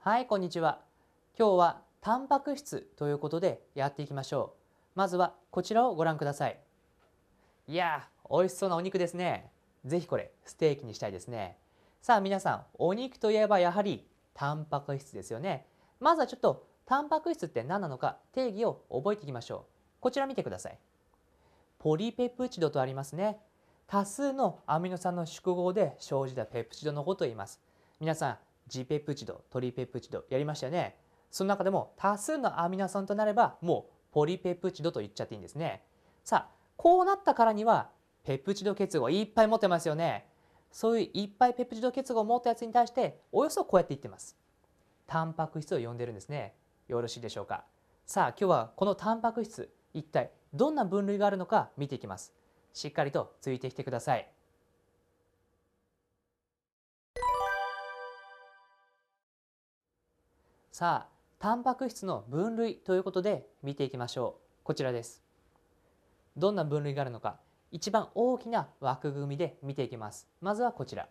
はいこんにちは今日はタンパク質ということでやっていきましょうまずはこちらをご覧くださいいやー美味しそうなお肉ですねぜひこれステーキにしたいですねさあ皆さんお肉といえばやはりタンパク質ですよねまずはちょっとタンパク質って何なのか定義を覚えていきましょうこちら見てくださいポリペプチドとありますね多数のアミノ酸の縮合で生じたペプチドのことを言います皆さんジペプチドトリペプチドやりましたよねその中でも多数のアミノ酸となればもうポリペプチドと言っちゃっていいんですねさあこうなったからにはペプチド結合いっぱい持ってますよねそういういっぱいペプチド結合を持ったやつに対しておよそこうやって言ってますタンパク質を呼んでるんですねよろしいでしょうかさあ今日はこのタンパク質一体どんな分類があるのか見ていきますしっかりとついてきてくださいさあタンパク質の分類ということで見ていきましょうこちらですどんな分類があるのか一番大きな枠組みで見ていきますまずはこちら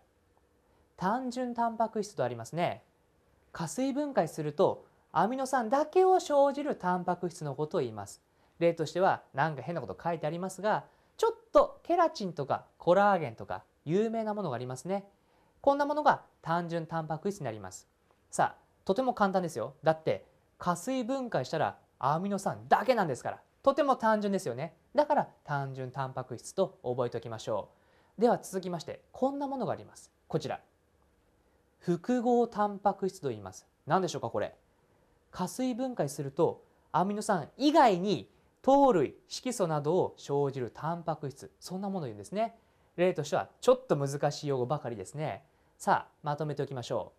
単純タンパク質とありますね加水分解するとアミノ酸だけを生じるタンパク質のことを言います例としてはなんか変なこと書いてありますがちょっとケラチンとかコラーゲンとか有名なものがありますねこんなものが単純タンパク質になりますさあとても簡単ですよだって加水分解したらアミノ酸だけなんですからとても単純ですよねだから単純タンパク質と覚えておきましょうでは続きましてこんなものがありますこちら複合タンパク質と言います何でしょうかこれ加水分解するとアミノ酸以外に糖類色素などを生じるタンパク質そんなものを言うんですね例としてはちょっと難しい用語ばかりですねさあまとめておきましょう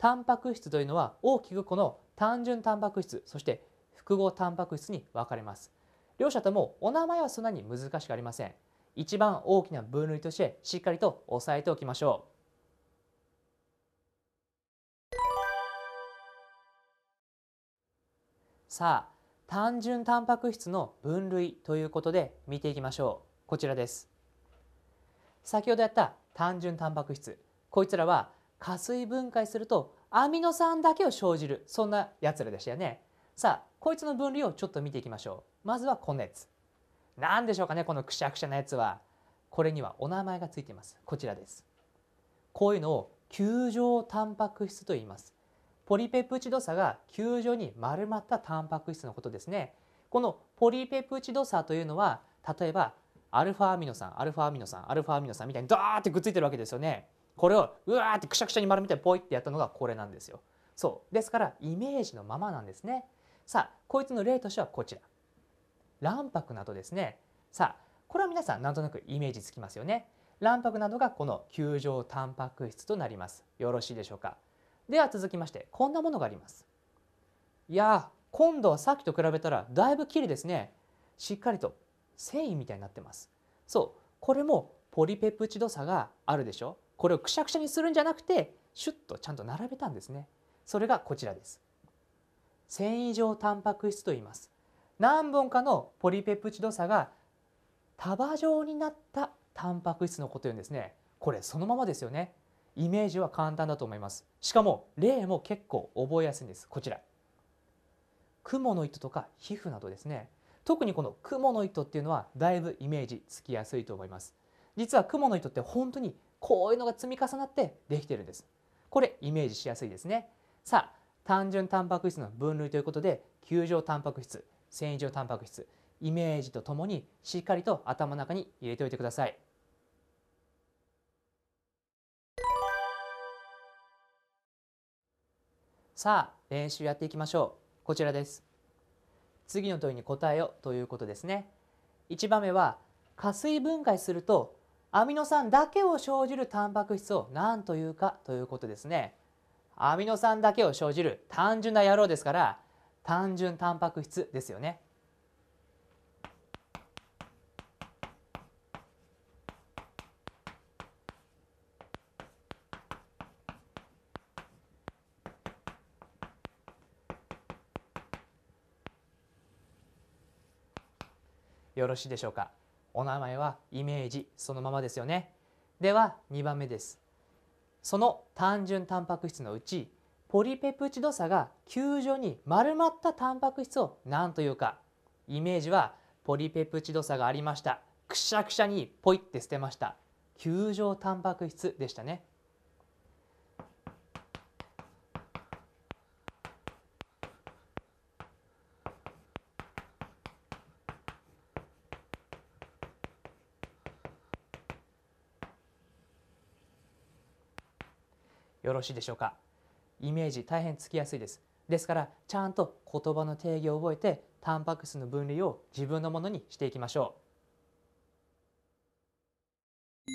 タンパク質というのは大きくこの単純タンパク質そして複合タンパク質に分かれます両者ともお名前はそんなに難しくありません一番大きな分類としてしっかりと押さえておきましょうさあ単純タンパク質の分類ということで見ていきましょうこちらです先ほどやった単純タンパク質こいつらは加水分解するとアミノ酸だけを生じるそんなやつらでしたよねさあこいつの分類をちょっと見ていきましょうまずはこのやつ何でしょうかねこのくしゃくしゃなやつはこれにはお名前がついていますこちらですこういうのを球状タンパク質と言いますポリペプチド差が球状に丸まったタンパク質のことですねこのポリペプチド差というのは例えばアルファアミノ酸アルファアミノ酸アルファアミノ酸みたいにドーってくっついてるわけですよねこれをうわーってくしゃくしゃに丸めてポイってやったのがこれなんですよ。そうですからイメージのままなんですね。さあこいつの例としてはこちら卵白などですねさあこれは皆さんなんとなくイメージつきますよね。卵白などがこの球状タンパク質となります。よろしいでしょうか。では続きましてこんなものがあります。いや今度はさっきと比べたらだいぶ綺麗ですね。しっかりと繊維みたいになってます。そうこれもポリペプチド差があるでしょ。これをくしゃくしゃにするんじゃなくてシュッとちゃんと並べたんですねそれがこちらです繊維状タンパク質と言います何本かのポリペプチド差が束状になったタンパク質のことを言うんですねこれそのままですよねイメージは簡単だと思いますしかも例も結構覚えやすいんですこちら雲の糸とか皮膚などですね特にこの雲の糸っていうのはだいぶイメージつきやすいと思います実は雲の糸って本当にこういうのが積み重なってできてるんですこれイメージしやすいですねさあ単純タンパク質の分類ということで球状タンパク質繊維状タンパク質イメージとともにしっかりと頭の中に入れておいてくださいさあ練習やっていきましょうこちらです次の問いに答えよということですね一番目は加水分解するとアミノ酸だけを生じるタンパク質を何というかということですね。アミノ酸だけを生じる単純な野郎ですから単純タンパク質ですよね。よろしいでしょうか。お名前はイメージそのままですよね。では2番目です。その単純タンパク質のうちポリペプチドさが球状に丸まったタンパク質を何というかイメージはポリペプチドさがありましたくしゃくしゃにポイって捨てました球状タンパク質でしたねよろしいでしょうかイメージ大変つきやすいですですからちゃんと言葉の定義を覚えてタンパク質の分類を自分のものにしていきましょう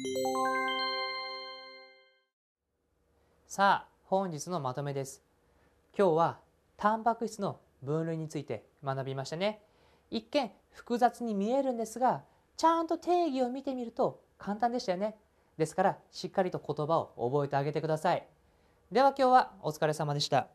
さあ本日のまとめです今日はタンパク質の分類について学びましたね一見複雑に見えるんですがちゃんと定義を見てみると簡単でしたよねですからしっかりと言葉を覚えてあげてくださいでは今日はお疲れ様でした。